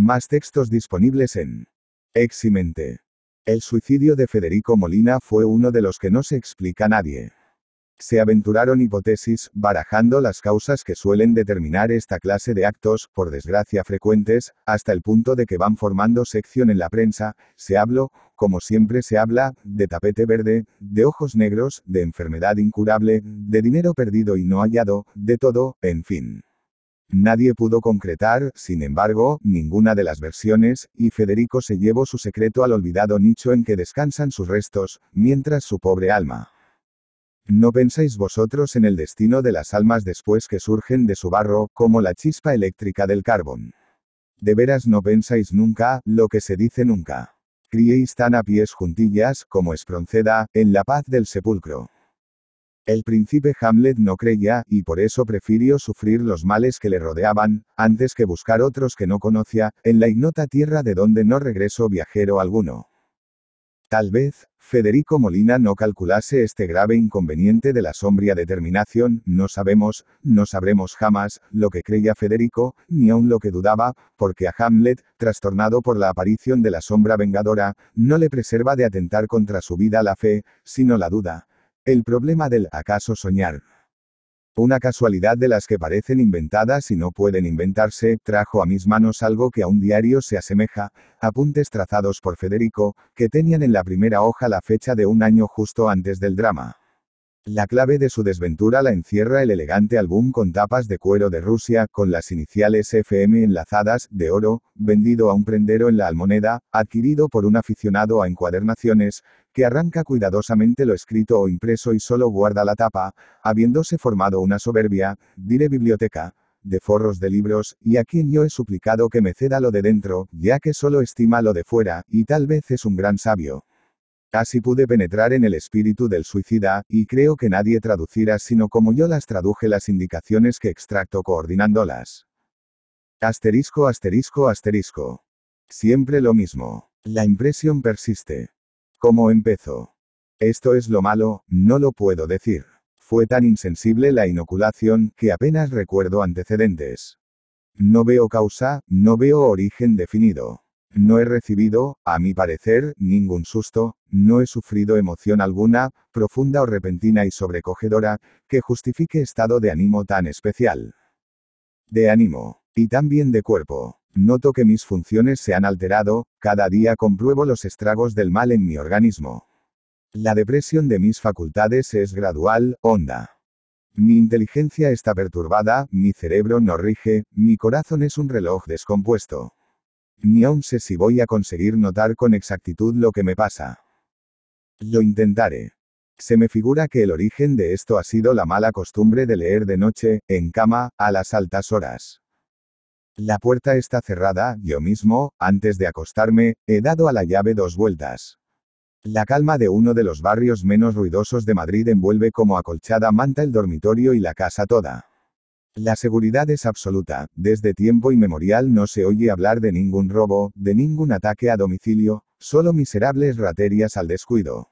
Más textos disponibles en Eximente. El suicidio de Federico Molina fue uno de los que no se explica a nadie. Se aventuraron hipótesis, barajando las causas que suelen determinar esta clase de actos, por desgracia frecuentes, hasta el punto de que van formando sección en la prensa, se habló, como siempre se habla, de tapete verde, de ojos negros, de enfermedad incurable, de dinero perdido y no hallado, de todo, en fin. Nadie pudo concretar, sin embargo, ninguna de las versiones, y Federico se llevó su secreto al olvidado nicho en que descansan sus restos, mientras su pobre alma. ¿No pensáis vosotros en el destino de las almas después que surgen de su barro, como la chispa eléctrica del carbón? De veras no pensáis nunca, lo que se dice nunca. Criéis tan a pies juntillas, como espronceda, en la paz del sepulcro. El príncipe Hamlet no creía, y por eso prefirió sufrir los males que le rodeaban, antes que buscar otros que no conocía, en la ignota tierra de donde no regresó viajero alguno. Tal vez, Federico Molina no calculase este grave inconveniente de la sombria determinación, no sabemos, no sabremos jamás, lo que creía Federico, ni aun lo que dudaba, porque a Hamlet, trastornado por la aparición de la sombra vengadora, no le preserva de atentar contra su vida la fe, sino la duda. El problema del acaso soñar. Una casualidad de las que parecen inventadas y no pueden inventarse, trajo a mis manos algo que a un diario se asemeja, apuntes trazados por Federico, que tenían en la primera hoja la fecha de un año justo antes del drama. La clave de su desventura la encierra el elegante álbum con tapas de cuero de Rusia, con las iniciales FM enlazadas, de oro, vendido a un prendero en la almoneda, adquirido por un aficionado a encuadernaciones, que arranca cuidadosamente lo escrito o impreso y solo guarda la tapa, habiéndose formado una soberbia, diré biblioteca, de forros de libros, y a quien yo he suplicado que me ceda lo de dentro, ya que solo estima lo de fuera, y tal vez es un gran sabio. Así pude penetrar en el espíritu del suicida, y creo que nadie traducirá sino como yo las traduje las indicaciones que extracto coordinándolas. Asterisco, asterisco, asterisco. Siempre lo mismo. La impresión persiste. ¿Cómo empezó? Esto es lo malo, no lo puedo decir. Fue tan insensible la inoculación que apenas recuerdo antecedentes. No veo causa, no veo origen definido. No he recibido, a mi parecer, ningún susto, no he sufrido emoción alguna, profunda o repentina y sobrecogedora, que justifique estado de ánimo tan especial. De ánimo. Y también de cuerpo. Noto que mis funciones se han alterado, cada día compruebo los estragos del mal en mi organismo. La depresión de mis facultades es gradual, honda. Mi inteligencia está perturbada, mi cerebro no rige, mi corazón es un reloj descompuesto. Ni aún sé si voy a conseguir notar con exactitud lo que me pasa. Lo intentaré. Se me figura que el origen de esto ha sido la mala costumbre de leer de noche, en cama, a las altas horas. La puerta está cerrada, yo mismo, antes de acostarme, he dado a la llave dos vueltas. La calma de uno de los barrios menos ruidosos de Madrid envuelve como acolchada manta el dormitorio y la casa toda. La seguridad es absoluta, desde tiempo inmemorial no se oye hablar de ningún robo, de ningún ataque a domicilio, solo miserables raterías al descuido.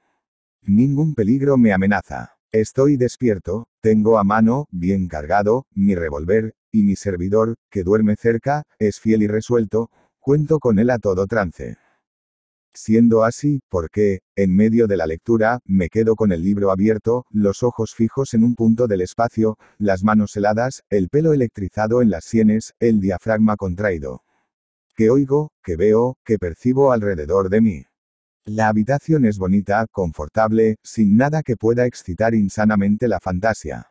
Ningún peligro me amenaza. Estoy despierto, tengo a mano, bien cargado, mi revólver, y mi servidor, que duerme cerca, es fiel y resuelto, cuento con él a todo trance. Siendo así, ¿por qué, en medio de la lectura, me quedo con el libro abierto, los ojos fijos en un punto del espacio, las manos heladas, el pelo electrizado en las sienes, el diafragma contraído. ¿Qué oigo, que veo, que percibo alrededor de mí. La habitación es bonita, confortable, sin nada que pueda excitar insanamente la fantasía.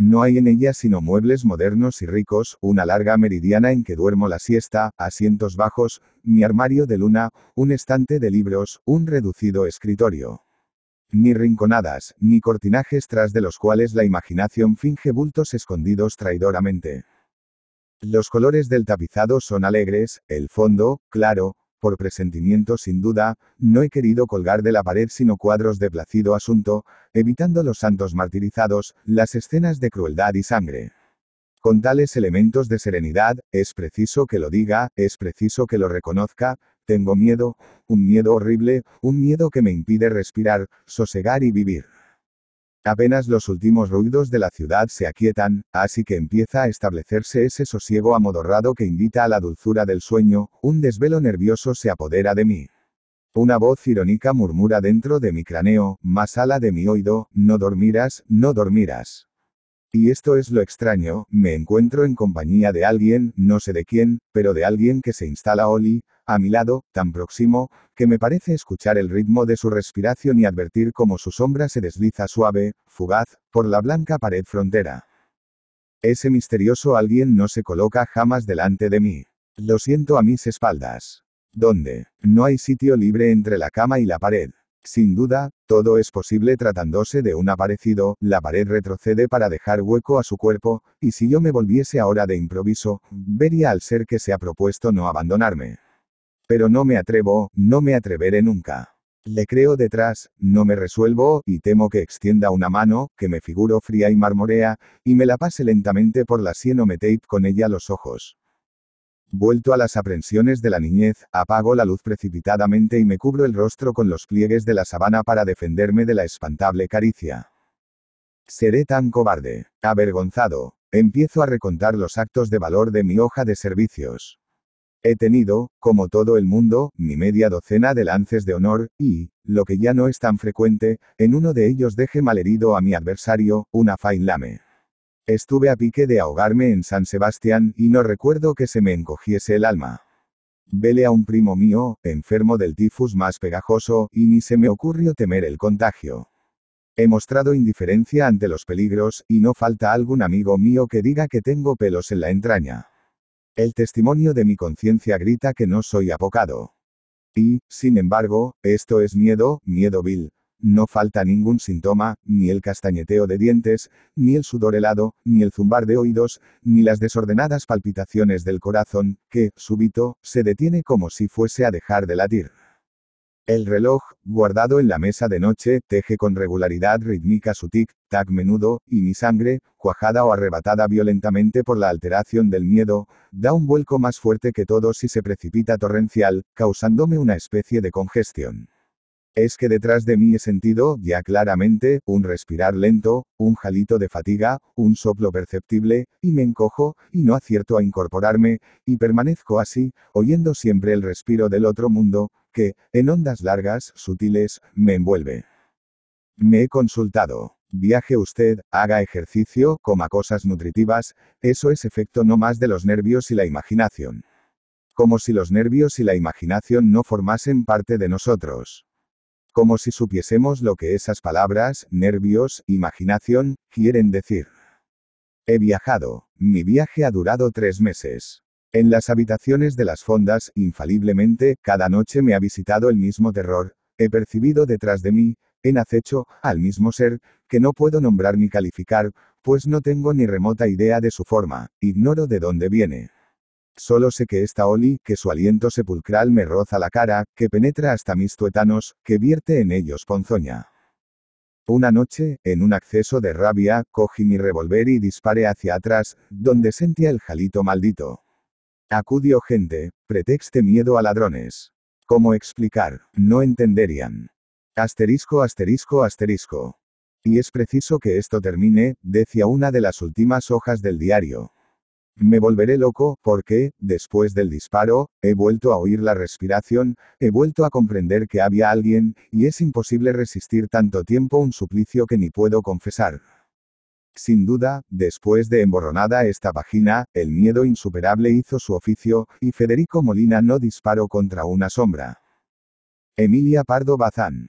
No hay en ella sino muebles modernos y ricos, una larga meridiana en que duermo la siesta, asientos bajos, mi armario de luna, un estante de libros, un reducido escritorio. Ni rinconadas, ni cortinajes tras de los cuales la imaginación finge bultos escondidos traidoramente. Los colores del tapizado son alegres, el fondo, claro, por presentimiento sin duda, no he querido colgar de la pared sino cuadros de placido asunto, evitando los santos martirizados, las escenas de crueldad y sangre. Con tales elementos de serenidad, es preciso que lo diga, es preciso que lo reconozca, tengo miedo, un miedo horrible, un miedo que me impide respirar, sosegar y vivir. Apenas los últimos ruidos de la ciudad se aquietan, así que empieza a establecerse ese sosiego amodorrado que invita a la dulzura del sueño, un desvelo nervioso se apodera de mí. Una voz irónica murmura dentro de mi cráneo, más ala de mi oído, no dormirás, no dormirás. Y esto es lo extraño, me encuentro en compañía de alguien, no sé de quién, pero de alguien que se instala Oli, a mi lado, tan próximo, que me parece escuchar el ritmo de su respiración y advertir cómo su sombra se desliza suave, fugaz, por la blanca pared frontera. Ese misterioso alguien no se coloca jamás delante de mí. Lo siento a mis espaldas. ¿Dónde? No hay sitio libre entre la cama y la pared. Sin duda, todo es posible tratándose de un aparecido, la pared retrocede para dejar hueco a su cuerpo, y si yo me volviese ahora de improviso, vería al ser que se ha propuesto no abandonarme. Pero no me atrevo, no me atreveré nunca. Le creo detrás, no me resuelvo, y temo que extienda una mano, que me figuro fría y marmorea, y me la pase lentamente por la sien o me tape con ella los ojos. Vuelto a las aprensiones de la niñez, apago la luz precipitadamente y me cubro el rostro con los pliegues de la sabana para defenderme de la espantable caricia. Seré tan cobarde. Avergonzado. Empiezo a recontar los actos de valor de mi hoja de servicios. He tenido, como todo el mundo, mi media docena de lances de honor, y, lo que ya no es tan frecuente, en uno de ellos deje malherido a mi adversario, una lame. Estuve a pique de ahogarme en San Sebastián, y no recuerdo que se me encogiese el alma. Vele a un primo mío, enfermo del tifus más pegajoso, y ni se me ocurrió temer el contagio. He mostrado indiferencia ante los peligros, y no falta algún amigo mío que diga que tengo pelos en la entraña. El testimonio de mi conciencia grita que no soy apocado. Y, sin embargo, esto es miedo, miedo vil, no falta ningún síntoma, ni el castañeteo de dientes, ni el sudor helado, ni el zumbar de oídos, ni las desordenadas palpitaciones del corazón, que, súbito, se detiene como si fuese a dejar de latir. El reloj, guardado en la mesa de noche, teje con regularidad rítmica su tic-tac menudo, y mi sangre, cuajada o arrebatada violentamente por la alteración del miedo, da un vuelco más fuerte que todo si se precipita torrencial, causándome una especie de congestión. Es que detrás de mí he sentido, ya claramente, un respirar lento, un jalito de fatiga, un soplo perceptible, y me encojo, y no acierto a incorporarme, y permanezco así, oyendo siempre el respiro del otro mundo, que, en ondas largas, sutiles, me envuelve. Me he consultado. Viaje usted, haga ejercicio, coma cosas nutritivas, eso es efecto no más de los nervios y la imaginación. Como si los nervios y la imaginación no formasen parte de nosotros como si supiésemos lo que esas palabras, nervios, imaginación, quieren decir. He viajado. Mi viaje ha durado tres meses. En las habitaciones de las fondas, infaliblemente, cada noche me ha visitado el mismo terror. He percibido detrás de mí, en acecho, al mismo ser, que no puedo nombrar ni calificar, pues no tengo ni remota idea de su forma, ignoro de dónde viene. Solo sé que esta Oli, que su aliento sepulcral me roza la cara, que penetra hasta mis tuétanos, que vierte en ellos ponzoña. Una noche, en un acceso de rabia, cogí mi revólver y disparé hacia atrás, donde sentía el jalito maldito. Acudió gente, pretexte miedo a ladrones. ¿Cómo explicar? No entenderían. Asterisco, asterisco, asterisco. Y es preciso que esto termine, decía una de las últimas hojas del diario. Me volveré loco, porque, después del disparo, he vuelto a oír la respiración, he vuelto a comprender que había alguien, y es imposible resistir tanto tiempo un suplicio que ni puedo confesar. Sin duda, después de emborronada esta página, el miedo insuperable hizo su oficio, y Federico Molina no disparó contra una sombra. Emilia Pardo Bazán.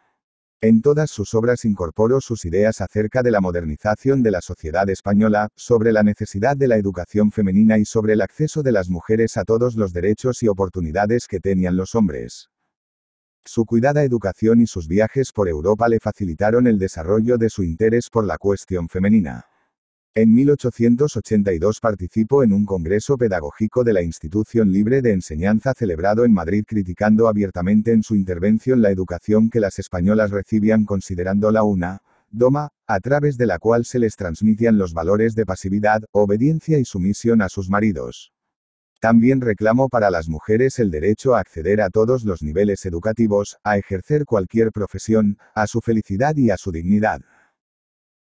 En todas sus obras incorporó sus ideas acerca de la modernización de la sociedad española, sobre la necesidad de la educación femenina y sobre el acceso de las mujeres a todos los derechos y oportunidades que tenían los hombres. Su cuidada educación y sus viajes por Europa le facilitaron el desarrollo de su interés por la cuestión femenina. En 1882 participó en un congreso pedagógico de la Institución Libre de Enseñanza celebrado en Madrid criticando abiertamente en su intervención la educación que las españolas recibían considerándola una doma, a través de la cual se les transmitían los valores de pasividad, obediencia y sumisión a sus maridos. También reclamó para las mujeres el derecho a acceder a todos los niveles educativos, a ejercer cualquier profesión, a su felicidad y a su dignidad.